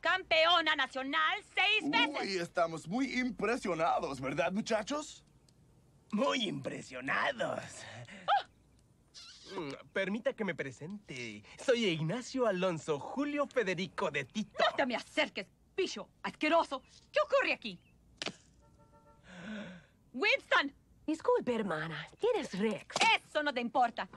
campeona nacional seis veces. Uy, estamos muy impresionados, ¿verdad, muchachos? Muy impresionados. Oh. Mm, permita que me presente. Soy Ignacio Alonso Julio Federico de Tito. ¡No te me acerques, bicho asqueroso! ¿Qué ocurre aquí? ¡Winston! Disculpe, hermana. ¿Quién es Rex? Eso no te importa.